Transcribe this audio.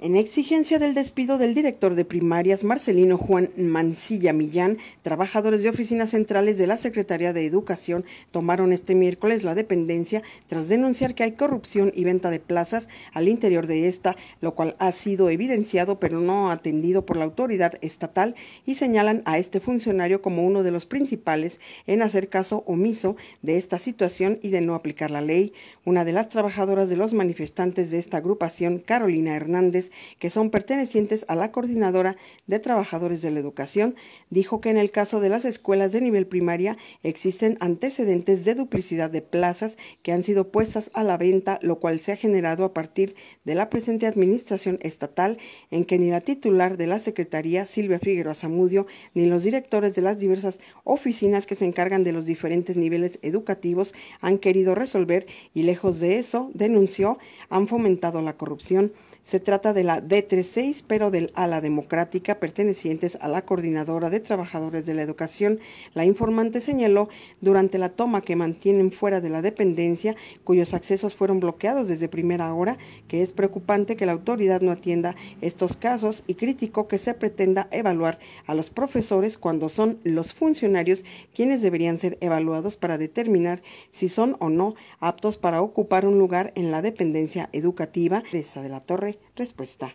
En exigencia del despido del director de primarias Marcelino Juan Mancilla Millán, trabajadores de oficinas centrales de la Secretaría de Educación tomaron este miércoles la dependencia tras denunciar que hay corrupción y venta de plazas al interior de esta, lo cual ha sido evidenciado pero no atendido por la autoridad estatal y señalan a este funcionario como uno de los principales en hacer caso omiso de esta situación y de no aplicar la ley. Una de las trabajadoras de los manifestantes de esta agrupación, Carolina Hernández, que son pertenecientes a la Coordinadora de Trabajadores de la Educación, dijo que en el caso de las escuelas de nivel primaria existen antecedentes de duplicidad de plazas que han sido puestas a la venta, lo cual se ha generado a partir de la presente administración estatal en que ni la titular de la Secretaría, Silvia Figueroa Zamudio, ni los directores de las diversas oficinas que se encargan de los diferentes niveles educativos han querido resolver y lejos de eso, denunció, han fomentado la corrupción. Se trata de de la D36, pero del ala democrática, pertenecientes a la coordinadora de trabajadores de la educación. La informante señaló durante la toma que mantienen fuera de la dependencia, cuyos accesos fueron bloqueados desde primera hora, que es preocupante que la autoridad no atienda estos casos y criticó que se pretenda evaluar a los profesores cuando son los funcionarios quienes deberían ser evaluados para determinar si son o no aptos para ocupar un lugar en la dependencia educativa. Teresa de la Torre Respuesta